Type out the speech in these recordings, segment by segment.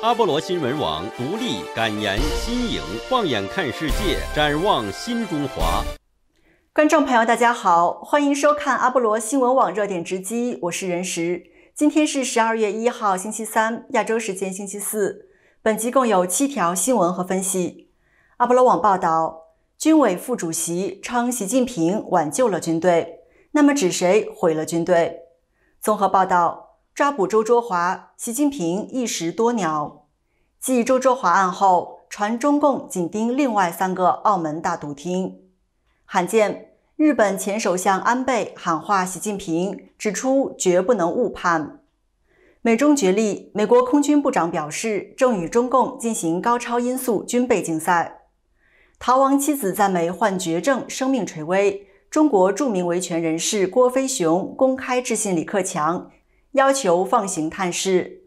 阿波罗新闻网独立、敢言、新颖，放眼看世界，展望新中华。观众朋友，大家好，欢迎收看阿波罗新闻网热点直击，我是任石。今天是十二月一号，星期三，亚洲时间星期四。本集共有七条新闻和分析。阿波罗网报道，军委副主席称习近平挽救了军队，那么指谁毁了军队？综合报道。抓捕周卓华，习近平一时多鸟。继周卓华案后，传中共紧盯另外三个澳门大赌厅。罕见，日本前首相安倍喊话习近平，指出绝不能误判。美中决裂，美国空军部长表示正与中共进行高超音速军备竞赛。逃亡妻子在美患绝症，生命垂危。中国著名维权人士郭飞雄公开致信李克强。要求放行探视。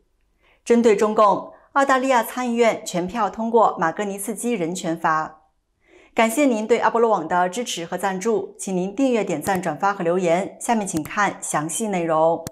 针对中共，澳大利亚参议院全票通过马格尼茨基人权法。感谢您对阿波罗网的支持和赞助，请您订阅、点赞、转发和留言。下面请看详细内容。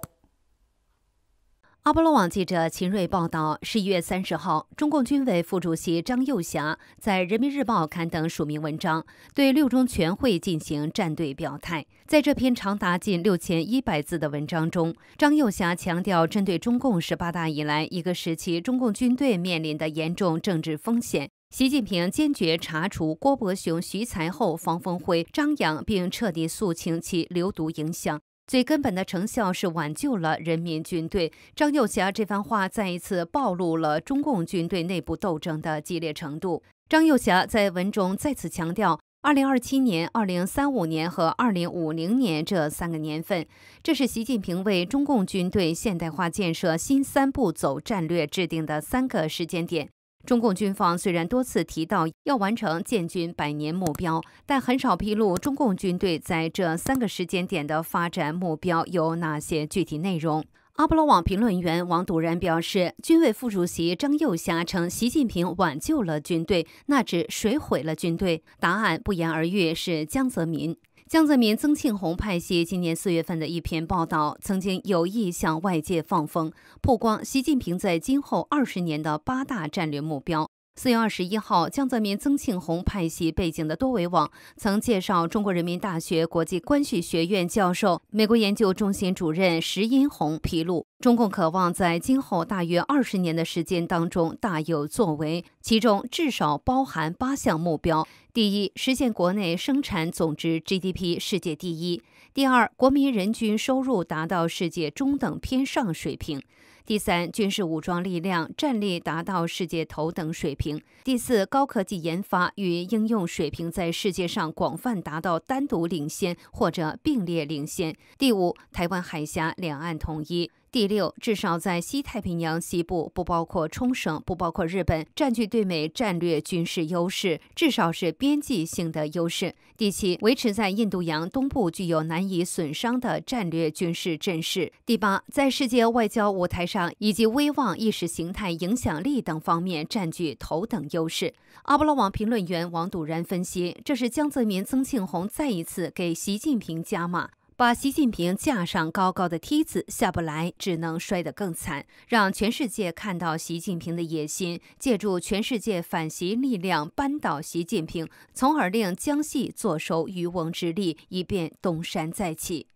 阿波罗网记者秦锐报道，十一月三十号，中共军委副主席张又侠在《人民日报》刊登署名文章，对六中全会进行站队表态。在这篇长达近六千一百字的文章中，张又侠强调，针对中共十八大以来一个时期中共军队面临的严重政治风险，习近平坚决查处郭伯雄、徐才厚、方峰辉、张扬，并彻底肃清其流毒影响。最根本的成效是挽救了人民军队。张幼霞这番话再一次暴露了中共军队内部斗争的激烈程度。张幼霞在文中再次强调，二零二七年、二零三五年和二零五零年这三个年份，这是习近平为中共军队现代化建设新三步走战略制定的三个时间点。中共军方虽然多次提到要完成建军百年目标，但很少披露中共军队在这三个时间点的发展目标有哪些具体内容。阿波罗网评论员王笃然表示，军委副主席张又侠称习近平挽救了军队，那指谁毁了军队？答案不言而喻，是江泽民。江泽民、曾庆红派系今年四月份的一篇报道，曾经有意向外界放风，曝光习近平在今后二十年的八大战略目标。四月二十一号，江泽民、曾庆红派系背景的多维网曾介绍，中国人民大学国际关系学院教授、美国研究中心主任石英红披露，中共渴望在今后大约二十年的时间当中大有作为，其中至少包含八项目标。第一，实现国内生产总值 GDP 世界第一；第二，国民人均收入达到世界中等偏上水平；第三，军事武装力量战力达到世界头等水平；第四，高科技研发与应用水平在世界上广泛达到单独领先或者并列领先；第五，台湾海峡两岸统一。第六，至少在西太平洋西部，不包括冲绳，不包括日本，占据对美战略军事优势，至少是边际性的优势。第七，维持在印度洋东部具有难以损伤的战略军事阵势。第八，在世界外交舞台上以及威望、意识形态影响力等方面占据头等优势。阿波罗网评论员王笃然分析，这是江泽民、曾庆红再一次给习近平加码。把习近平架上高高的梯子下不来，只能摔得更惨。让全世界看到习近平的野心，借助全世界反习力量扳倒习近平，从而令江西坐收渔翁之利，以便东山再起。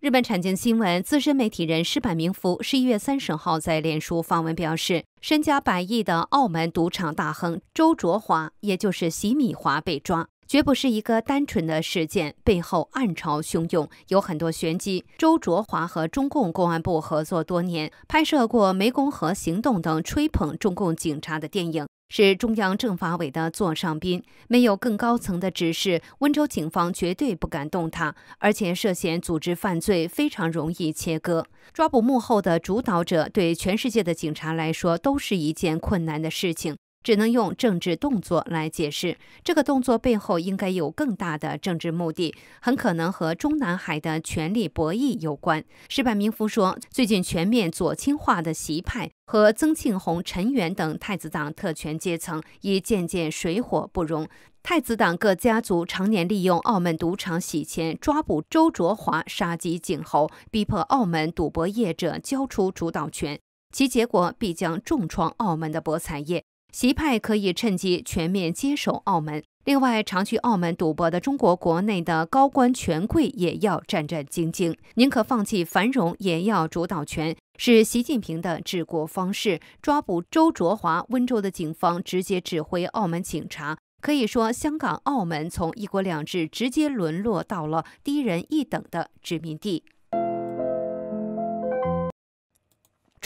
日本产经新闻资深媒体人石坂明夫十一月三十号在脸书发文表示，身家百亿的澳门赌场大亨周卓华，也就是席米华被抓。绝不是一个单纯的事件，背后暗潮汹涌，有很多玄机。周卓华和中共公安部合作多年，拍摄过《湄公河行动》等吹捧中共警察的电影，是中央政法委的座上宾。没有更高层的指示，温州警方绝对不敢动他，而且涉嫌组织犯罪，非常容易切割。抓捕幕后的主导者，对全世界的警察来说，都是一件困难的事情。只能用政治动作来解释，这个动作背后应该有更大的政治目的，很可能和中南海的权力博弈有关。石柏明夫说，最近全面左倾化的习派和曾庆红、陈元等太子党特权阶层已渐渐水火不容。太子党各家族常年利用澳门赌场洗钱，抓捕周卓华，杀鸡儆猴，逼迫澳门赌博业者交出主导权，其结果必将重创澳门的博彩业。习派可以趁机全面接手澳门。另外，常去澳门赌博的中国国内的高官权贵也要战战兢兢，宁可放弃繁荣，也要主导权。是习近平的治国方式。抓捕周卓华，温州的警方直接指挥澳门警察。可以说，香港、澳门从一国两制直接沦落到了低人一等的殖民地。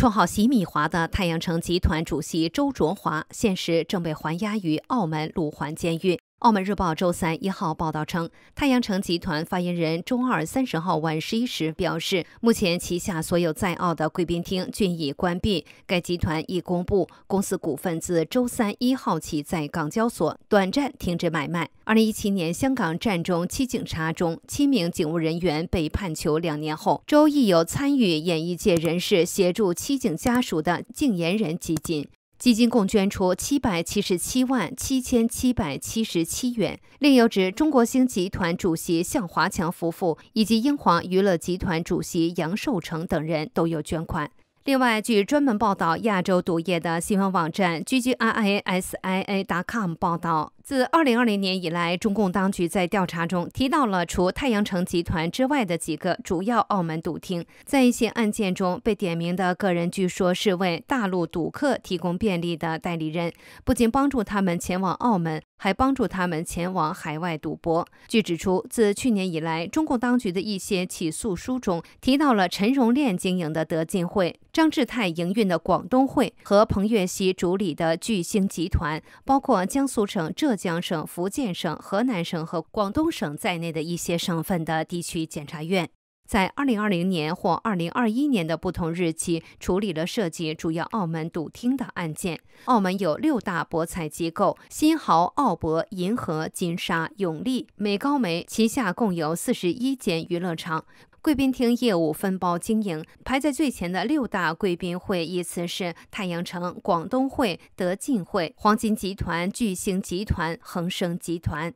绰号“洗米华”的太阳城集团主席周卓华，现时正被还押于澳门鲁环监狱。澳门日报周三一号报道称，太阳城集团发言人周二三十号晚十一时表示，目前旗下所有在澳的贵宾厅均已关闭。该集团已公布，公司股份自周三一号起在港交所短暂停止买卖。二零一七年香港站中七警察中七名警务人员被判囚，两年后周一有参与演艺界人士协助七警家属的竞言人基金。基金共捐出七百七十七万七千七百七十七元，另有指中国星集团主席向华强夫妇以及英皇娱乐集团主席杨受成等人都有捐款。另外，据专门报道亚洲毒业的新闻网站 G i i S I A. dot com 报道。自二零二零年以来，中共当局在调查中提到了除太阳城集团之外的几个主要澳门赌厅。在一些案件中被点名的个人，据说是为大陆赌客提供便利的代理人，不仅帮助他们前往澳门，还帮助他们前往海外赌博。据指出，自去年以来，中共当局的一些起诉书中提到了陈荣炼经营的德进会、张志泰营运的广东会和彭越熙主理的巨星集团，包括江苏省浙。江省、福建省、河南省和广东省在内的一些省份的地区检察院，在二零二零年或二零二一年的不同日期，处理了涉及主要澳门赌厅的案件。澳门有六大博彩机构：新濠、澳博、银河、金沙、永利、美高梅，旗下共有四十一间娱乐场。贵宾厅业务分包经营排在最前的六大贵宾会依次是太阳城、广东会、德晋会、黄金集团、巨星集团、恒生集团。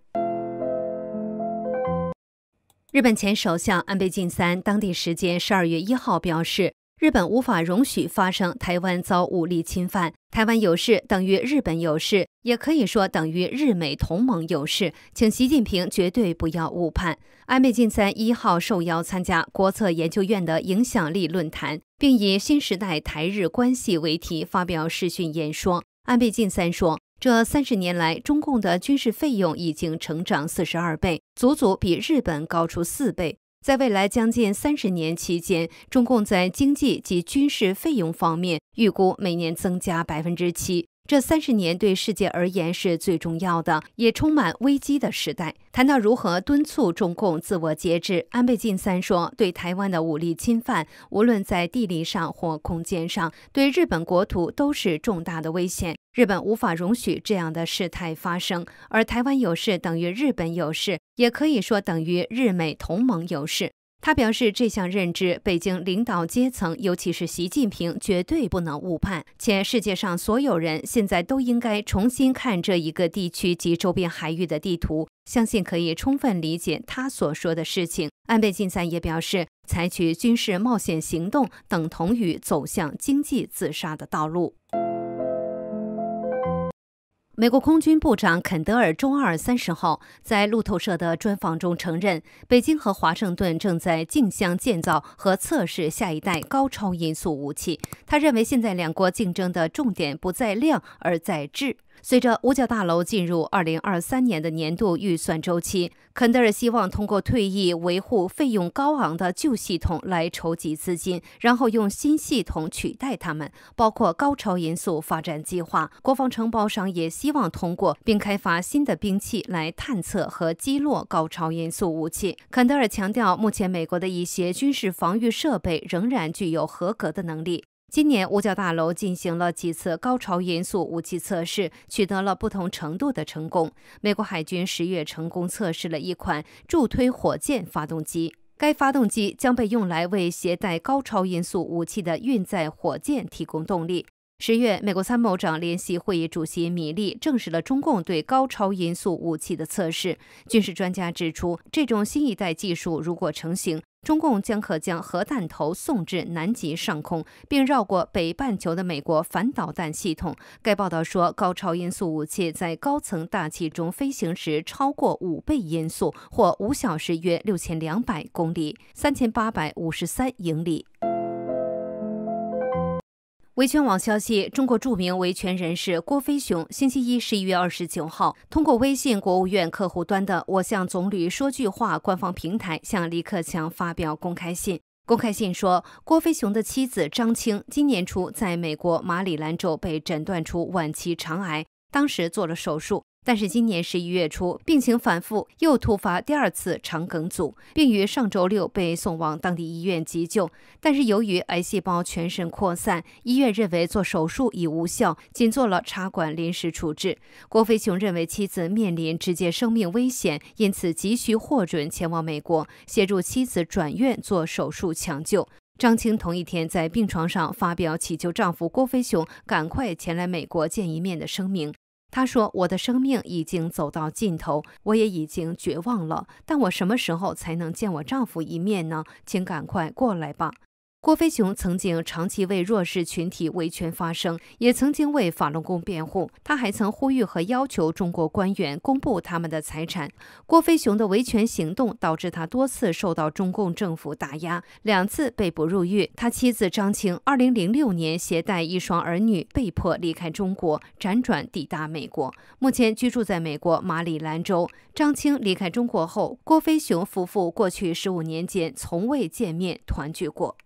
日本前首相安倍晋三当地时间十二月一号表示。日本无法容许发生台湾遭武力侵犯，台湾有事等于日本有事，也可以说等于日美同盟有事。请习近平绝对不要误判。安倍晋三一号受邀参加国策研究院的影响力论坛，并以“新时代台日关系”为题发表视讯演说。安倍晋三说，这三十年来，中共的军事费用已经成长四十二倍，足足比日本高出四倍。在未来将近三十年期间，中共在经济及军事费用方面预估每年增加百分之七。这三十年对世界而言是最重要的，也充满危机的时代。谈到如何敦促中共自我节制，安倍晋三说：“对台湾的武力侵犯，无论在地理上或空间上，对日本国土都是重大的危险。”日本无法容许这样的事态发生，而台湾有事等于日本有事，也可以说等于日美同盟有事。他表示，这项认知，北京领导阶层，尤其是习近平，绝对不能误判，且世界上所有人现在都应该重新看这一个地区及周边海域的地图，相信可以充分理解他所说的事情。安倍晋三也表示，采取军事冒险行动等同于走向经济自杀的道路。美国空军部长肯德尔周二三十号在路透社的专访中承认，北京和华盛顿正在竞相建造和测试下一代高超音速武器。他认为，现在两国竞争的重点不在量而在质。随着五角大楼进入二零二三年的年度预算周期，肯德尔希望通过退役维护费用高昂的旧系统来筹集资金，然后用新系统取代它们，包括高超音速发展计划。国防承包商也希望通过并开发新的兵器来探测和击落高超音速武器。肯德尔强调，目前美国的一些军事防御设备仍然具有合格的能力。今年，五角大楼进行了几次高超音速武器测试，取得了不同程度的成功。美国海军十月成功测试了一款助推火箭发动机，该发动机将被用来为携带高超音速武器的运载火箭提供动力。十月，美国参谋长联席会议主席米利证实了中共对高超音速武器的测试。军事专家指出，这种新一代技术如果成型，中共将可将核弹头送至南极上空，并绕过北半球的美国反导弹系统。该报道说，高超音速武器在高层大气中飞行时，超过五倍音速，或五小时约六千两百公里，三千八百五十三英里。维权网消息，中国著名维权人士郭飞雄星期一（十一月二十九号）通过微信国务院客户端的“我向总理说句话”官方平台向李克强发表公开信。公开信说，郭飞雄的妻子张青今年初在美国马里兰州被诊断出晚期肠癌，当时做了手术。但是今年十一月初，病情反复，又突发第二次肠梗阻，并于上周六被送往当地医院急救。但是由于癌细胞全身扩散，医院认为做手术已无效，仅做了插管临时处置。郭飞雄认为妻子面临直接生命危险，因此急需获准前往美国协助妻子转院做手术抢救。张青同一天在病床上发表祈求丈夫郭飞雄赶快前来美国见一面的声明。他说：“我的生命已经走到尽头，我也已经绝望了。但我什么时候才能见我丈夫一面呢？请赶快过来吧。”郭飞雄曾经长期为弱势群体维权发声，也曾经为法轮功辩护。他还曾呼吁和要求中国官员公布他们的财产。郭飞雄的维权行动导致他多次受到中共政府打压，两次被捕入狱。他妻子张青，二零零六年携带一双儿女被迫离开中国，辗转抵达美国，目前居住在美国马里兰州。张青离开中国后，郭飞雄夫妇过去十五年间从未见面团聚过。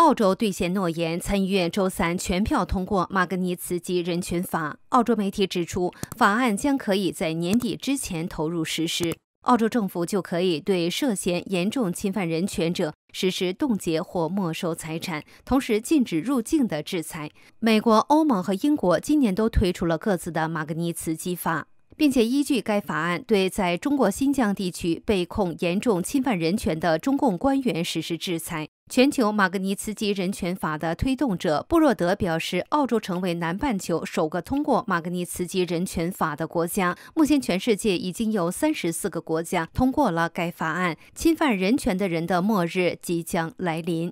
澳洲兑现诺言，参议院周三全票通过马格尼茨基人权法。澳洲媒体指出，法案将可以在年底之前投入实施，澳洲政府就可以对涉嫌严重侵犯人权者实施冻结或没收财产，同时禁止入境的制裁。美国、欧盟和英国今年都推出了各自的马格尼茨基法，并且依据该法案对在中国新疆地区被控严重侵犯人权的中共官员实施制裁。全球马格尼茨基人权法的推动者布洛德表示，澳洲成为南半球首个通过马格尼茨基人权法的国家。目前，全世界已经有三十四个国家通过了该法案，侵犯人权的人的末日即将来临。